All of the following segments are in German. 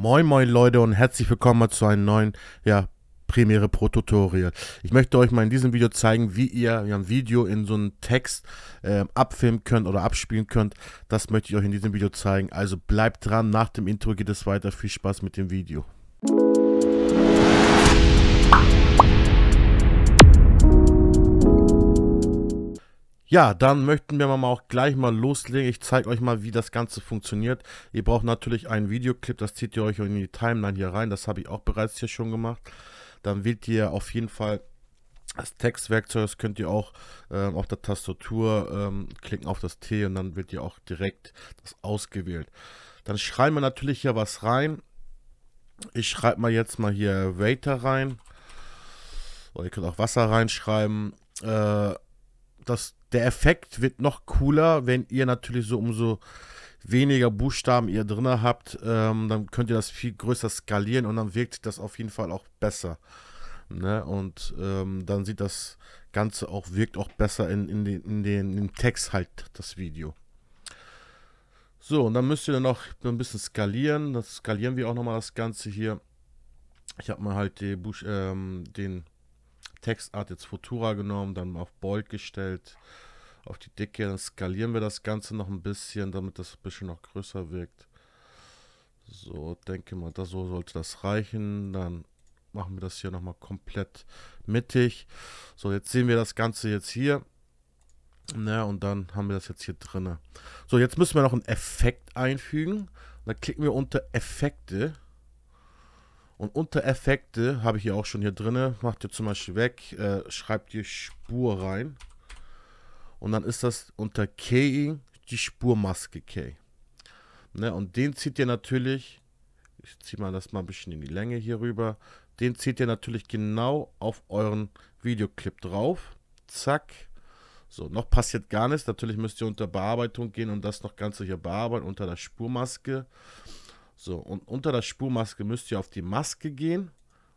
Moin moin Leute und herzlich willkommen zu einem neuen ja, Premiere Pro Tutorial. Ich möchte euch mal in diesem Video zeigen, wie ihr ein Video in so einen Text äh, abfilmen könnt oder abspielen könnt. Das möchte ich euch in diesem Video zeigen. Also bleibt dran, nach dem Intro geht es weiter. Viel Spaß mit dem Video. Ja, dann möchten wir mal auch gleich mal loslegen. Ich zeige euch mal, wie das Ganze funktioniert. Ihr braucht natürlich einen Videoclip, das zieht ihr euch in die Timeline hier rein. Das habe ich auch bereits hier schon gemacht. Dann wählt ihr auf jeden Fall das Textwerkzeug. Das könnt ihr auch ähm, auf der Tastatur ähm, klicken auf das T und dann wird ihr auch direkt das ausgewählt. Dann schreiben wir natürlich hier was rein. Ich schreibe mal jetzt mal hier Waiter rein. Oder ihr könnt auch Wasser reinschreiben. Äh, das der Effekt wird noch cooler, wenn ihr natürlich so umso weniger Buchstaben ihr drin habt, ähm, dann könnt ihr das viel größer skalieren und dann wirkt das auf jeden Fall auch besser. Ne? Und ähm, dann sieht das Ganze auch, wirkt auch besser in, in, den, in, den, in den Text halt, das Video. So, und dann müsst ihr dann noch ein bisschen skalieren. Das skalieren wir auch nochmal das Ganze hier. Ich habe mal halt die Buch, ähm, den Textart jetzt Futura genommen, dann auf Bold gestellt auf die Dicke. Dann skalieren wir das Ganze noch ein bisschen, damit das ein bisschen noch größer wirkt. So, denke mal, das, so sollte das reichen. Dann machen wir das hier nochmal komplett mittig. So, jetzt sehen wir das Ganze jetzt hier. Na, ne, und dann haben wir das jetzt hier drin. So, jetzt müssen wir noch einen Effekt einfügen. Dann klicken wir unter Effekte. Und unter Effekte habe ich hier auch schon hier drin. Macht ihr zum Beispiel weg, äh, schreibt ihr Spur rein und dann ist das unter K die Spurmaske K. Ne, und den zieht ihr natürlich, ich ziehe mal das mal ein bisschen in die Länge hier rüber, den zieht ihr natürlich genau auf euren Videoclip drauf. Zack. So, noch passiert gar nichts. Natürlich müsst ihr unter Bearbeitung gehen und das noch ganz hier bearbeiten unter der Spurmaske. So, und unter der Spurmaske müsst ihr auf die Maske gehen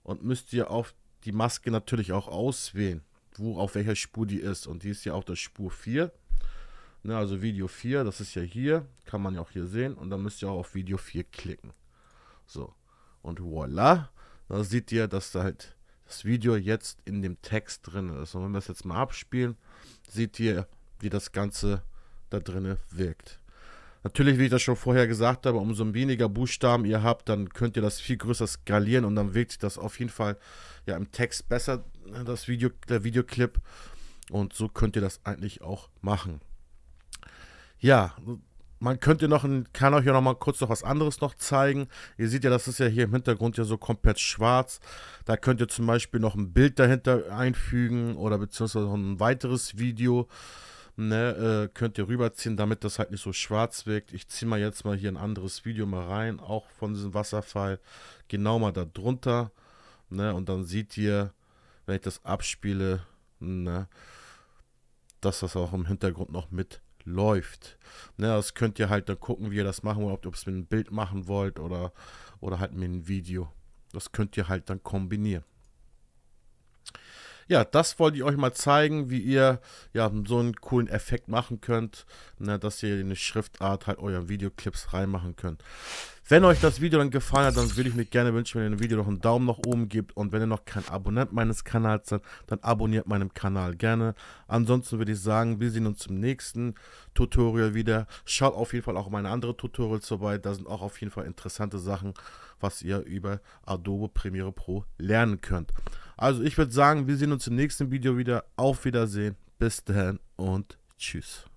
und müsst ihr auf die Maske natürlich auch auswählen wo auf welcher Spur die ist. Und die ist ja auch der Spur 4. Ne, also Video 4, das ist ja hier, kann man ja auch hier sehen. Und dann müsst ihr auch auf Video 4 klicken. So. Und voila, Da seht ihr, dass da halt das Video jetzt in dem Text drin ist. Und wenn wir es jetzt mal abspielen, seht ihr, wie das Ganze da drin wirkt. Natürlich, wie ich das schon vorher gesagt habe, umso weniger Buchstaben ihr habt, dann könnt ihr das viel größer skalieren und dann wirkt sich das auf jeden Fall ja im Text besser, ne, das Video, der Videoclip. Und so könnt ihr das eigentlich auch machen. Ja, man könnte noch, kann euch ja noch mal kurz noch was anderes noch zeigen. Ihr seht ja, das ist ja hier im Hintergrund ja so komplett schwarz. Da könnt ihr zum Beispiel noch ein Bild dahinter einfügen oder beziehungsweise noch ein weiteres Video ne, äh, könnt ihr rüberziehen, damit das halt nicht so schwarz wirkt. Ich ziehe mal jetzt mal hier ein anderes Video mal rein, auch von diesem Wasserfall, genau mal da drunter, ne, und dann seht ihr, wenn ich das abspiele, ne, dass das auch im Hintergrund noch mitläuft. Ne, das könnt ihr halt dann gucken, wie ihr das machen wollt, ob ihr es mit einem Bild machen wollt oder, oder halt mit einem Video. Das könnt ihr halt dann kombinieren. Ja, das wollte ich euch mal zeigen, wie ihr ja so einen coolen Effekt machen könnt, ne, dass ihr eine Schriftart halt euren Videoclips reinmachen könnt. Wenn euch das Video dann gefallen hat, dann würde ich mir gerne wünschen, wenn ihr dem Video noch einen Daumen nach oben gebt und wenn ihr noch kein Abonnent meines Kanals seid, dann abonniert meinen Kanal gerne. Ansonsten würde ich sagen, wir sehen uns zum nächsten Tutorial wieder. Schaut auf jeden Fall auch meine anderen Tutorials vorbei, da sind auch auf jeden Fall interessante Sachen, was ihr über Adobe Premiere Pro lernen könnt. Also ich würde sagen, wir sehen uns im nächsten Video wieder. Auf Wiedersehen. Bis dann und tschüss.